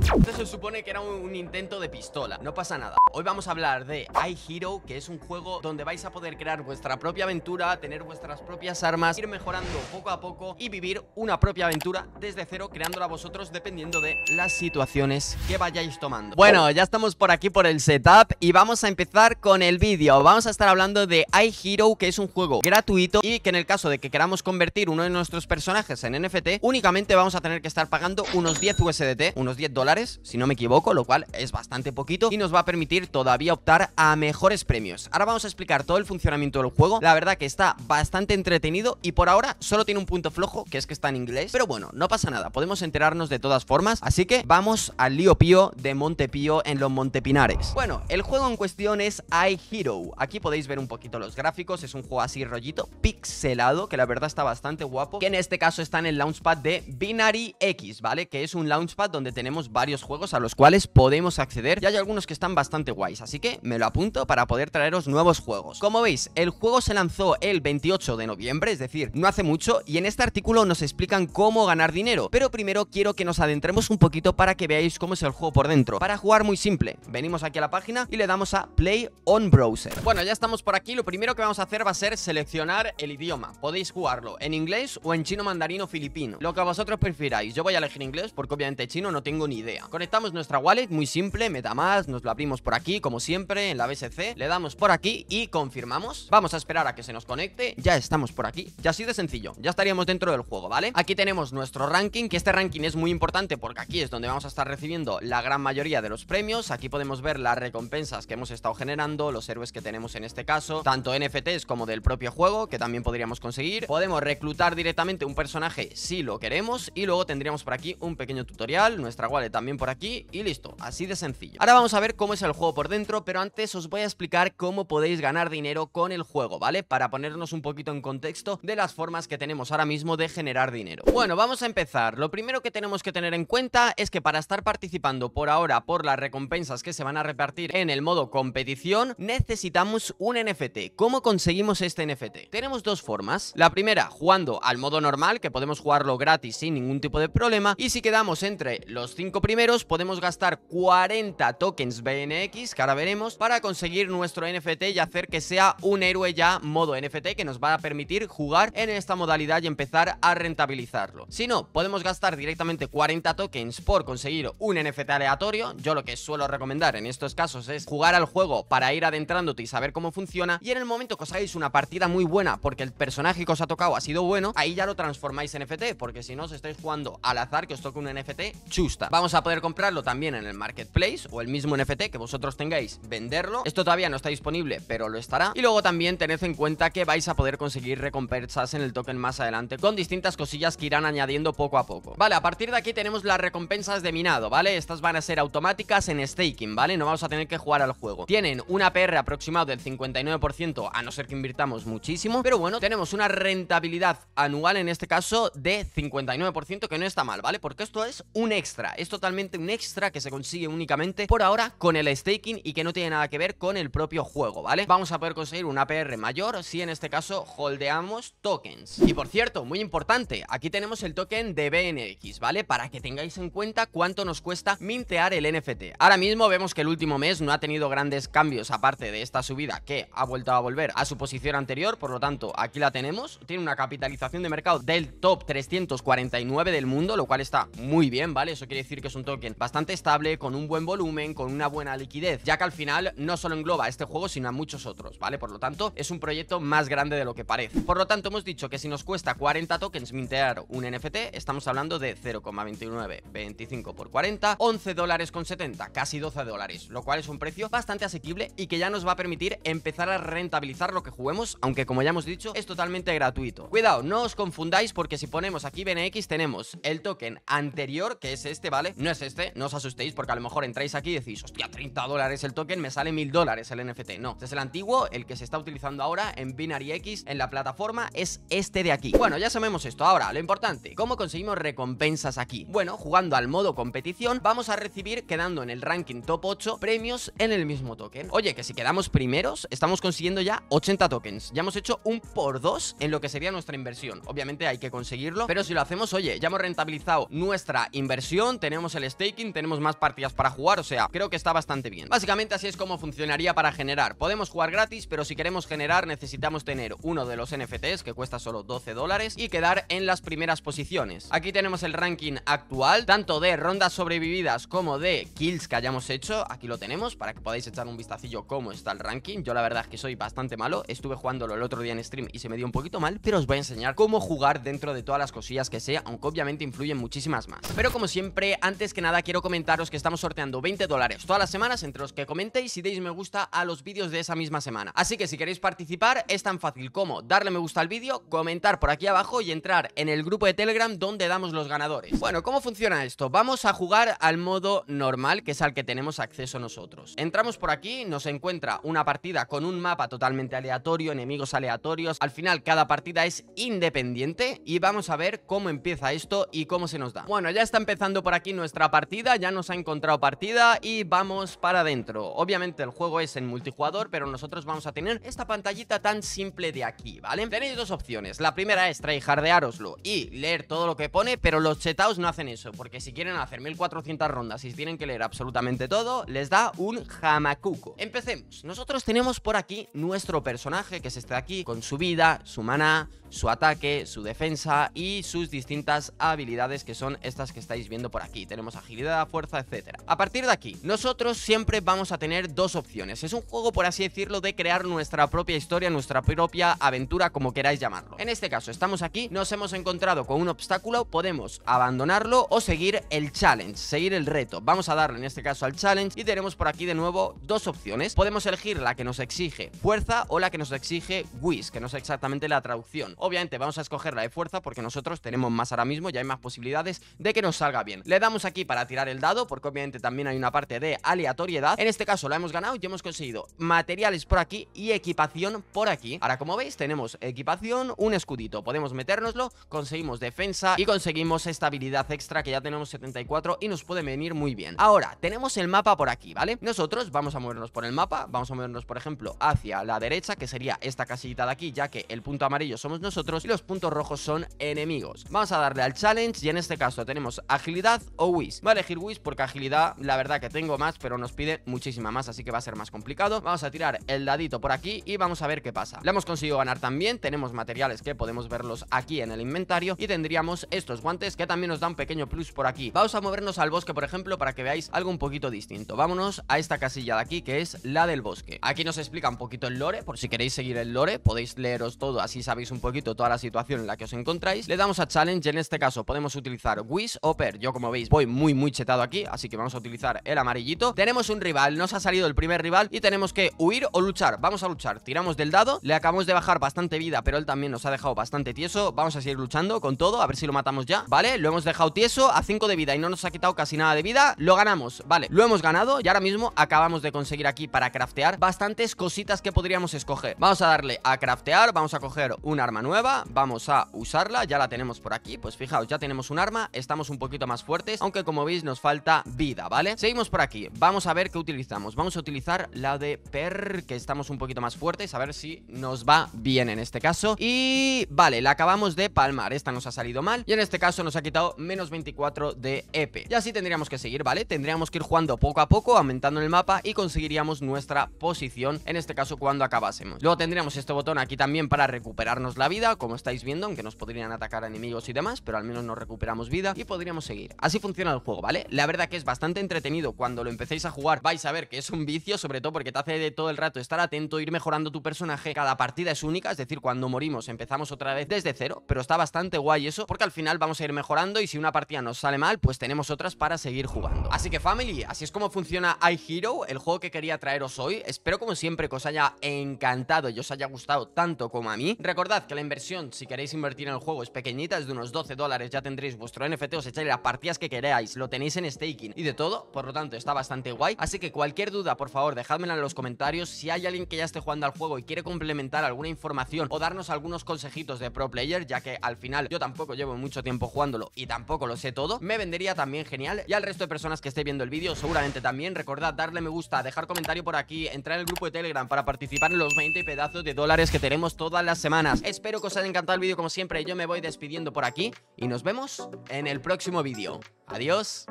Esto se supone que era un, intento de pistola No pasa nada Hoy vamos a hablar de iHero Que es un juego donde vais a poder crear vuestra propia aventura Tener vuestras propias armas Ir mejorando poco a poco Y vivir una propia aventura desde cero Creándola vosotros dependiendo de las situaciones que vayáis tomando Bueno, ya estamos por aquí por el setup Y vamos a empezar con el vídeo Vamos a estar hablando de iHero Que es un juego gratuito Y que en el caso de que queramos convertir uno de nuestros personajes en NFT Únicamente vamos a tener que estar pagando unos 10 USDT Unos 10 dólares, si no me equivoco, lo cual es bastante poquito y nos va a permitir todavía optar a mejores premios. Ahora vamos a explicar todo el funcionamiento del juego, la verdad que está bastante entretenido y por ahora solo tiene un punto flojo, que es que está en inglés, pero bueno, no pasa nada, podemos enterarnos de todas formas, así que vamos al lío pío de Montepío en los Montepinares. Bueno, el juego en cuestión es iHero, aquí podéis ver un poquito los gráficos, es un juego así rollito pixelado, que la verdad está bastante guapo, que en este caso está en el launchpad de Binary X, ¿vale? Que es un launchpad donde tenemos varios juegos a los cuales podemos acceder y hay algunos que están bastante guays, así que me lo apunto para poder traeros nuevos juegos. Como veis, el juego se lanzó el 28 de noviembre, es decir, no hace mucho, y en este artículo nos explican cómo ganar dinero, pero primero quiero que nos adentremos un poquito para que veáis cómo es el juego por dentro. Para jugar muy simple, venimos aquí a la página y le damos a Play on Browser. Bueno, ya estamos por aquí, lo primero que vamos a hacer va a ser seleccionar el idioma. Podéis jugarlo en inglés o en chino mandarino filipino, lo que vosotros prefiráis. Yo voy a elegir inglés porque obviamente chino no tengo ni idea. Conectamos nuestra wallet, muy simple, MetaMask, nos lo abrimos por aquí, como siempre, en la BSC, le damos por aquí y confirmamos. Vamos a esperar a que se nos conecte, ya estamos por aquí, ya así de sencillo, ya estaríamos dentro del juego, ¿vale? Aquí tenemos nuestro ranking, que este ranking es muy importante porque aquí es donde vamos a estar recibiendo la gran mayoría de los premios, aquí podemos ver las recompensas que hemos estado generando, los héroes que tenemos en este caso, tanto NFTs como del propio juego, que también podríamos conseguir. Podemos reclutar directamente un personaje si lo queremos y luego tendríamos por aquí un pequeño tutorial, nuestra wallet también por aquí y listo, así de sencillo. Ahora vamos a ver cómo es el juego por dentro, pero antes os voy a explicar cómo podéis ganar dinero con el juego, ¿vale? Para ponernos un poquito en contexto de las formas que tenemos ahora mismo de generar dinero. Bueno, vamos a empezar. Lo primero que tenemos que tener en cuenta es que para estar participando por ahora por las recompensas que se van a repartir en el modo competición, necesitamos un NFT. ¿Cómo conseguimos este NFT? Tenemos dos formas. La primera, jugando al modo normal, que podemos jugarlo gratis sin ningún tipo de problema, y si quedamos entre los primeros podemos gastar 40 tokens BNX, que ahora veremos, para conseguir nuestro NFT y hacer que sea un héroe ya modo NFT que nos va a permitir jugar en esta modalidad y empezar a rentabilizarlo. Si no, podemos gastar directamente 40 tokens por conseguir un NFT aleatorio. Yo lo que suelo recomendar en estos casos es jugar al juego para ir adentrándote y saber cómo funciona. Y en el momento que os hagáis una partida muy buena porque el personaje que os ha tocado ha sido bueno, ahí ya lo transformáis en NFT, porque si no os estáis jugando al azar que os toque un NFT chusta vamos a poder comprarlo también en el marketplace o el mismo NFT que vosotros tengáis, venderlo. Esto todavía no está disponible, pero lo estará. Y luego también tened en cuenta que vais a poder conseguir recompensas en el token más adelante con distintas cosillas que irán añadiendo poco a poco. Vale, a partir de aquí tenemos las recompensas de minado, ¿vale? Estas van a ser automáticas en staking, ¿vale? No vamos a tener que jugar al juego. Tienen una PR aproximado del 59%, a no ser que invirtamos muchísimo, pero bueno, tenemos una rentabilidad anual en este caso de 59%, que no está mal, ¿vale? Porque esto es un extra, es totalmente un extra que se consigue únicamente por ahora con el staking y que no tiene nada que ver con el propio juego, ¿vale? Vamos a poder conseguir un APR mayor si en este caso holdeamos tokens. Y por cierto, muy importante, aquí tenemos el token de BNX, ¿vale? Para que tengáis en cuenta cuánto nos cuesta mintear el NFT. Ahora mismo vemos que el último mes no ha tenido grandes cambios aparte de esta subida que ha vuelto a volver a su posición anterior, por lo tanto, aquí la tenemos. Tiene una capitalización de mercado del top 349 del mundo, lo cual está muy bien, ¿vale? Eso quiere decir que es un token bastante estable, con un buen volumen, con una buena liquidez, ya que al final no solo engloba a este juego, sino a muchos otros, ¿vale? Por lo tanto, es un proyecto más grande de lo que parece. Por lo tanto, hemos dicho que si nos cuesta 40 tokens mintear un NFT, estamos hablando de 0,29, 25 por 40, 11 dólares con 70, casi 12 dólares, lo cual es un precio bastante asequible y que ya nos va a permitir empezar a rentabilizar lo que juguemos, aunque como ya hemos dicho, es totalmente gratuito. Cuidado, no os confundáis porque si ponemos aquí BNX tenemos el token anterior, que es este, ¿vale? No es este, no os asustéis porque a lo mejor entráis aquí y decís, hostia, 30 dólares el token, me sale 1000 dólares el NFT. No, este es el antiguo, el que se está utilizando ahora en Binary X, en la plataforma, es este de aquí. Bueno, ya sabemos esto. Ahora, lo importante, ¿cómo conseguimos recompensas aquí? Bueno, jugando al modo competición, vamos a recibir, quedando en el ranking top 8, premios en el mismo token. Oye, que si quedamos primeros, estamos consiguiendo ya 80 tokens. Ya hemos hecho un por dos en lo que sería nuestra inversión. Obviamente hay que conseguirlo, pero si lo hacemos, oye, ya hemos rentabilizado nuestra inversión, tenemos tenemos el staking, tenemos más partidas para jugar, o sea, creo que está bastante bien. Básicamente así es como funcionaría para generar. Podemos jugar gratis, pero si queremos generar necesitamos tener uno de los NFTs, que cuesta solo 12 dólares, y quedar en las primeras posiciones. Aquí tenemos el ranking actual, tanto de rondas sobrevividas como de kills que hayamos hecho. Aquí lo tenemos, para que podáis echar un vistacillo cómo está el ranking. Yo la verdad es que soy bastante malo, estuve jugándolo el otro día en stream y se me dio un poquito mal, pero os voy a enseñar cómo jugar dentro de todas las cosillas que sea, aunque obviamente influyen muchísimas más. Pero como siempre, antes que nada quiero comentaros que estamos sorteando 20 dólares todas las semanas entre los que comentéis y deis me gusta a los vídeos de esa misma semana. Así que si queréis participar es tan fácil como darle me gusta al vídeo, comentar por aquí abajo y entrar en el grupo de Telegram donde damos los ganadores. Bueno, ¿cómo funciona esto? Vamos a jugar al modo normal, que es al que tenemos acceso nosotros. Entramos por aquí, nos encuentra una partida con un mapa totalmente aleatorio, enemigos aleatorios. Al final cada partida es independiente y vamos a ver cómo empieza esto y cómo se nos da. Bueno, ya está empezando por aquí nuestra partida, ya nos ha encontrado partida y vamos para adentro. Obviamente el juego es en multijugador, pero nosotros vamos a tener esta pantallita tan simple de aquí, ¿vale? Tenéis dos opciones, la primera es tryhardearoslo y leer todo lo que pone, pero los chetaos no hacen eso, porque si quieren hacer 1400 rondas y tienen que leer absolutamente todo, les da un jamacuco. Empecemos, nosotros tenemos por aquí nuestro personaje, que es este de aquí, con su vida, su maná, su ataque, su defensa y sus distintas habilidades que son estas que estáis viendo por aquí tenemos agilidad, fuerza, etcétera. A partir de aquí, nosotros siempre vamos a tener dos opciones. Es un juego, por así decirlo, de crear nuestra propia historia, nuestra propia aventura, como queráis llamarlo. En este caso, estamos aquí, nos hemos encontrado con un obstáculo, podemos abandonarlo o seguir el challenge, seguir el reto. Vamos a darle en este caso al challenge y tenemos por aquí de nuevo dos opciones. Podemos elegir la que nos exige fuerza o la que nos exige whiz, que no es exactamente la traducción. Obviamente vamos a escoger la de fuerza porque nosotros tenemos más ahora mismo, ya hay más posibilidades de que nos salga bien. Le Vamos aquí para tirar el dado, porque obviamente también hay una parte de aleatoriedad. En este caso la hemos ganado y hemos conseguido materiales por aquí y equipación por aquí. Ahora, como veis, tenemos equipación, un escudito. Podemos metérnoslo, conseguimos defensa y conseguimos estabilidad extra que ya tenemos 74 y nos puede venir muy bien. Ahora, tenemos el mapa por aquí, ¿vale? Nosotros vamos a movernos por el mapa, vamos a movernos, por ejemplo, hacia la derecha, que sería esta casillita de aquí, ya que el punto amarillo somos nosotros y los puntos rojos son enemigos. Vamos a darle al challenge y en este caso tenemos agilidad, o Whis. Voy a elegir Wiz porque agilidad, la verdad que tengo más, pero nos pide muchísima más, así que va a ser más complicado. Vamos a tirar el dadito por aquí y vamos a ver qué pasa. le hemos conseguido ganar también, tenemos materiales que podemos verlos aquí en el inventario y tendríamos estos guantes que también nos dan un pequeño plus por aquí. Vamos a movernos al bosque, por ejemplo, para que veáis algo un poquito distinto. Vámonos a esta casilla de aquí, que es la del bosque. Aquí nos explica un poquito el lore, por si queréis seguir el lore, podéis leeros todo, así sabéis un poquito toda la situación en la que os encontráis. Le damos a challenge, en este caso podemos utilizar Wish o Per. Yo, como veis, voy muy muy chetado aquí Así que vamos a utilizar el amarillito Tenemos un rival, nos ha salido el primer rival Y tenemos que huir o luchar, vamos a luchar Tiramos del dado, le acabamos de bajar bastante vida Pero él también nos ha dejado bastante tieso Vamos a seguir luchando con todo, a ver si lo matamos ya Vale, lo hemos dejado tieso a 5 de vida Y no nos ha quitado casi nada de vida, lo ganamos Vale, lo hemos ganado y ahora mismo acabamos de conseguir aquí Para craftear bastantes cositas que podríamos escoger Vamos a darle a craftear Vamos a coger un arma nueva, vamos a usarla Ya la tenemos por aquí, pues fijaos, ya tenemos un arma Estamos un poquito más fuertes aunque como veis nos falta vida, ¿vale? Seguimos por aquí, vamos a ver qué utilizamos. Vamos a utilizar la de Per, que estamos un poquito más fuertes, a ver si nos va bien en este caso. Y vale, la acabamos de palmar, esta nos ha salido mal y en este caso nos ha quitado menos 24 de EP. Y así tendríamos que seguir, ¿vale? Tendríamos que ir jugando poco a poco, aumentando el mapa y conseguiríamos nuestra posición, en este caso cuando acabásemos. Luego tendríamos este botón aquí también para recuperarnos la vida, como estáis viendo, aunque nos podrían atacar enemigos y demás, pero al menos nos recuperamos vida y podríamos seguir. Así funciona el juego, ¿vale? La verdad que es bastante entretenido. Cuando lo empecéis a jugar vais a ver que es un vicio, sobre todo porque te hace de todo el rato estar atento, ir mejorando tu personaje. Cada partida es única, es decir, cuando morimos empezamos otra vez desde cero, pero está bastante guay eso, porque al final vamos a ir mejorando y si una partida nos sale mal, pues tenemos otras para seguir jugando. Así que family, así es como funciona iHero, el juego que quería traeros hoy. Espero como siempre que os haya encantado y os haya gustado tanto como a mí. Recordad que la inversión, si queréis invertir en el juego, es pequeñita, es de unos 12 dólares, ya tendréis vuestro NFT, os echáis las partidas que queréis lo tenéis en staking y de todo, por lo tanto está bastante guay, así que cualquier duda por favor dejádmela en los comentarios, si hay alguien que ya esté jugando al juego y quiere complementar alguna información o darnos algunos consejitos de pro player, ya que al final yo tampoco llevo mucho tiempo jugándolo y tampoco lo sé todo, me vendería también genial y al resto de personas que esté viendo el vídeo seguramente también, recordad darle me gusta, dejar comentario por aquí, entrar en el grupo de Telegram para participar en los 20 pedazos de dólares que tenemos todas las semanas, espero que os haya encantado el vídeo como siempre, yo me voy despidiendo por aquí y nos vemos en el próximo vídeo. Adiós.